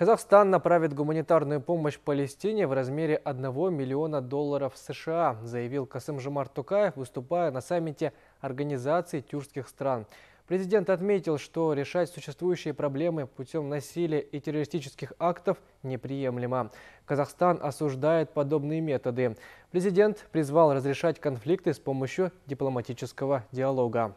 Казахстан направит гуманитарную помощь Палестине в размере 1 миллиона долларов США, заявил Касымжимар Тукаев, выступая на саммите Организации тюркских стран. Президент отметил, что решать существующие проблемы путем насилия и террористических актов неприемлемо. Казахстан осуждает подобные методы. Президент призвал разрешать конфликты с помощью дипломатического диалога.